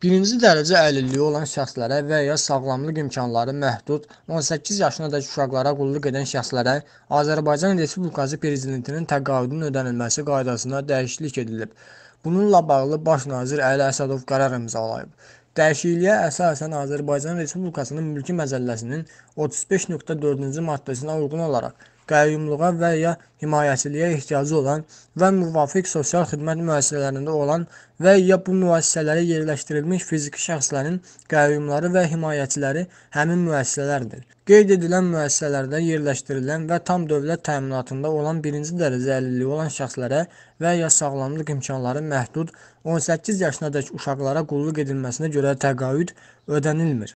Birinci dərəcə əlilliyi olan şəxslərə və ya sağlamlıq imkanları məhdud 18 yaşınadək uşaqlara qulluq edən şəxslərə Azərbaycan Respublikası Prezidentinin təqaüdünün ödənilməsi qaydasına dəyişiklik edilib. Bununla bağlı Baş nazir Əli Əsədov qərar imzalayıb. Dəyişikliyə əsasən Azərbaycan Respublikasının mülki məcəlləsinin 35.4-cü maddəsinə uyğun olaraq qayyumluğa və ya himayəçiliyə ehtiyacı olan və müvafiq sosial xidmət müəssisələrində olan və ya bu müəssisələrə yerləşdirilmiş fiziki şəxslərin qayyumları və himayəçiləri həmin müəssisələrdir. Qeyd edilən müəssisələrdə yerləşdirilən və tam dövlət təminatında olan birinci dərəcə əlilliyi olan şəxslərə və ya sağlamlıq imkanları məhdud 18 yaşınadək uşaqlara qulluq edilməsinə görə təqaüd ödənilmir.